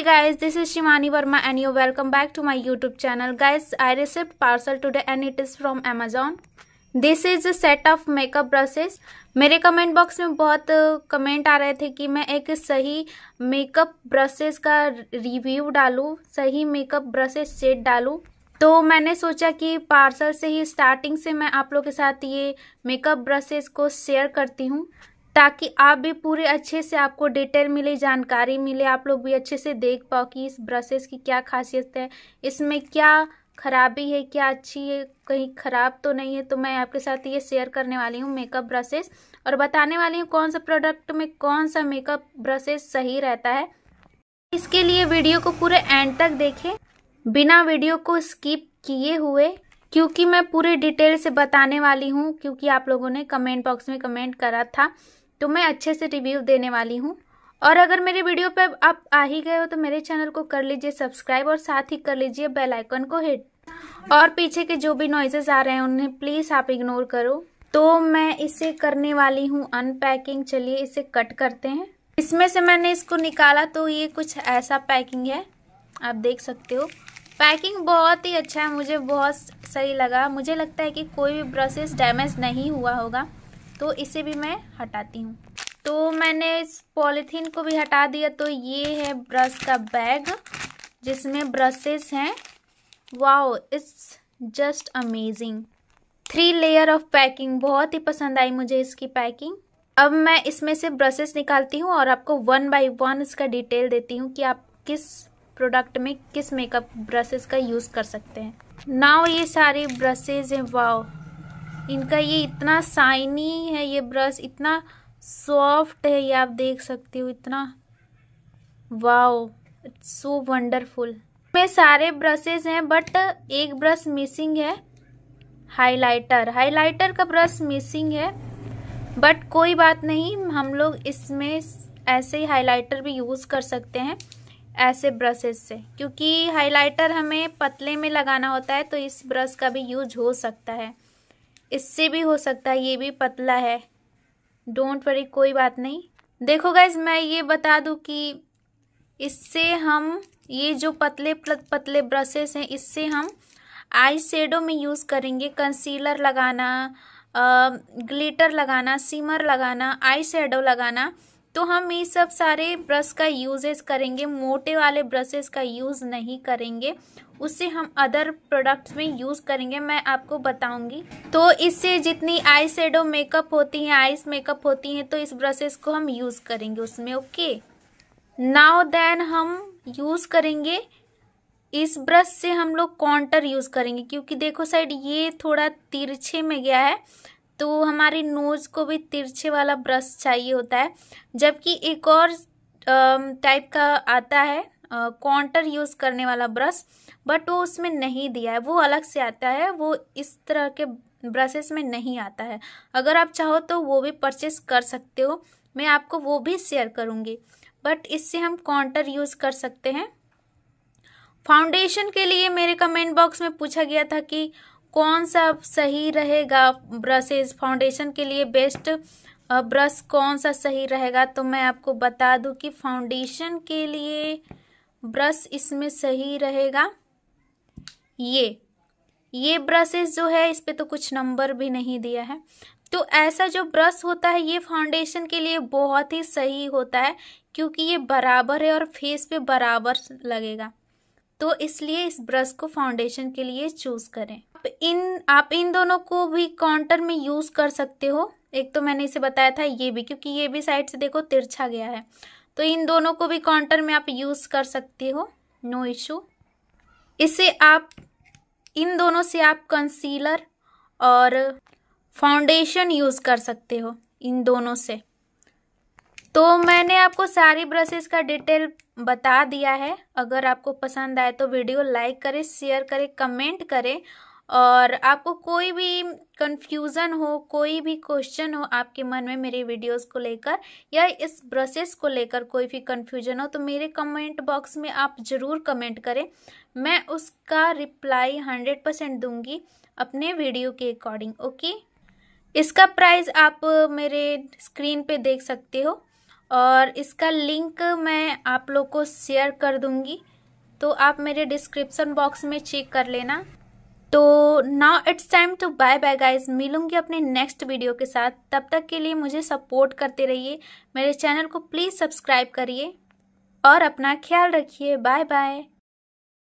Hey guys, this is Shivani Verma and you welcome back to my YouTube channel. Guys, I received parcel today and it is from Amazon. This is a set of makeup brushes मेरे comment box में बहुत comment uh, आ रहे थे कि मैं एक सही makeup brushes का रिव्यू डालूँ सही मेकअप ब्रशेस सेट डालूँ तो मैंने सोचा कि पार्सल से ही स्टार्टिंग से मैं आप लोग के साथ ये मेकअप ब्रशेस को शेयर करती हूँ ताकि आप भी पूरे अच्छे से आपको डिटेल मिले जानकारी मिले आप लोग भी अच्छे से देख पाओ कि इस ब्रशेस की क्या खासियत है इसमें क्या खराबी है क्या अच्छी है कहीं ख़राब तो नहीं है तो मैं आपके साथ ये शेयर करने वाली हूँ मेकअप ब्रशेस और बताने वाली हूँ कौन सा प्रोडक्ट में कौन सा मेकअप ब्रशेस सही रहता है इसके लिए वीडियो को पूरे एंड तक देखें बिना वीडियो को स्किप किए हुए क्योंकि मैं पूरे डिटेल से बताने वाली हूँ क्योंकि आप लोगों ने कमेंट बॉक्स में कमेंट करा था तो मैं अच्छे से रिव्यू देने वाली हूँ और अगर मेरे वीडियो पर आप आ ही गए हो तो मेरे चैनल को कर लीजिए सब्सक्राइब और साथ ही कर लीजिए बेल आइकन को हिट और पीछे के जो भी नॉइजेज आ रहे हैं उन्हें प्लीज़ आप इग्नोर करो तो मैं इसे करने वाली हूँ अनपैकिंग चलिए इसे कट करते हैं इसमें से मैंने इसको निकाला तो ये कुछ ऐसा पैकिंग है आप देख सकते हो पैकिंग बहुत ही अच्छा है मुझे बहुत सही लगा मुझे लगता है कि कोई भी ब्रशेस डैमेज नहीं हुआ होगा तो इसे भी मैं हटाती हूँ तो मैंने इस पॉलीथीन को भी हटा दिया तो ये है ब्रश का बैग जिसमें ब्रशेस हैं wow it's just amazing three layer of packing बहुत ही पसंद आई मुझे इसकी पैकिंग अब मैं इसमें से ब्रशेस निकालती हूँ और आपको वन बाय वन इसका डिटेल देती हूँ कि आप किस प्रोडक्ट में किस मेकअप ब्रशेस का यूज़ कर सकते हैं नाव ये सारी ब्रशेज हैं वाओ इनका ये इतना साइनी है ये ब्रश इतना सॉफ्ट है ये आप देख सकते हो इतना वाओ इट्स सो वंडरफुल मैं सारे ब्रशेज हैं बट एक ब्रश मिसिंग है हाइलाइटर हाइलाइटर का ब्रश मिसिंग है बट कोई बात नहीं हम लोग इसमें ऐसे ही हाइलाइटर भी यूज़ कर सकते हैं ऐसे ब्रशेज से क्योंकि हाइलाइटर हमें पतले में लगाना होता है तो इस ब्रश का भी यूज हो सकता है इससे भी हो सकता है ये भी पतला है डोंट वरी कोई बात नहीं देखो गाइज मैं ये बता दूँ कि इससे हम ये जो पतले पतले ब्रशेस हैं इससे हम आई शेडो में यूज़ करेंगे कंसीलर लगाना ग्लिटर लगाना सीमर लगाना आई शेडो लगाना तो हम ये सब सारे ब्रश का यूजेस करेंगे मोटे वाले ब्रशेस का यूज़ नहीं करेंगे उससे हम अदर प्रोडक्ट्स में यूज़ करेंगे मैं आपको बताऊंगी तो इससे जितनी आई शेडो मेकअप होती हैं आइस मेकअप होती हैं तो इस ब्रशेस को हम यूज़ करेंगे उसमें ओके नाउ देन हम यूज़ करेंगे इस ब्रश से हम लोग काउंटर यूज़ करेंगे क्योंकि देखो साइड ये थोड़ा तिरछे में गया है तो हमारी नोज़ को भी तिरछे वाला ब्रश चाहिए होता है जबकि एक और टाइप का आता है काउंटर यूज़ करने वाला ब्रश बट वो उसमें नहीं दिया है वो अलग से आता है वो इस तरह के ब्रशेस में नहीं आता है अगर आप चाहो तो वो भी परचेस कर सकते हो मैं आपको वो भी शेयर करूँगी बट इससे हम काउंटर यूज़ कर सकते हैं फाउंडेशन के लिए मेरे कमेंट बॉक्स में पूछा गया था कि कौन सा सही रहेगा ब्रशेज फाउंडेशन के लिए बेस्ट ब्रश कौन सा सही रहेगा तो मैं आपको बता दूं कि फाउंडेशन के लिए ब्रश इसमें सही रहेगा ये ये ब्रशेस जो है इस पर तो कुछ नंबर भी नहीं दिया है तो ऐसा जो ब्रश होता है ये फाउंडेशन के लिए बहुत ही सही होता है क्योंकि ये बराबर है और फेस पे बराबर लगेगा तो इसलिए इस ब्रश को फाउंडेशन के लिए चूज़ करें आप इन आप इन दोनों को भी काउंटर में यूज़ कर सकते हो एक तो मैंने इसे बताया था ये भी क्योंकि ये भी साइड से देखो तिरछा गया है तो इन दोनों को भी काउंटर में आप यूज़ कर सकते हो नो इशू इसे आप इन दोनों से आप कंसीलर और फाउंडेशन यूज़ कर सकते हो इन दोनों से तो मैंने आपको सारी ब्रशेस का डिटेल बता दिया है अगर आपको पसंद आए तो वीडियो लाइक करें शेयर करें कमेंट करें और आपको कोई भी कन्फ्यूज़न हो कोई भी क्वेश्चन हो आपके मन में मेरी वीडियोस को लेकर या इस ब्रशेस को लेकर कोई भी कन्फ्यूजन हो तो मेरे कमेंट बॉक्स में आप ज़रूर कमेंट करें मैं उसका रिप्लाई हंड्रेड परसेंट दूँगी अपने वीडियो के अकॉर्डिंग ओके इसका प्राइस आप मेरे स्क्रीन पे देख सकते हो और इसका लिंक मैं आप लोग को शेयर कर दूँगी तो आप मेरे डिस्क्रिप्सन बॉक्स में चेक कर लेना तो now it's time to bye bye guys मिलूंगी अपने नेक्स्ट वीडियो के साथ तब तक के लिए मुझे सपोर्ट करते रहिए मेरे चैनल को प्लीज़ सब्सक्राइब करिए और अपना ख्याल रखिए बाय बाय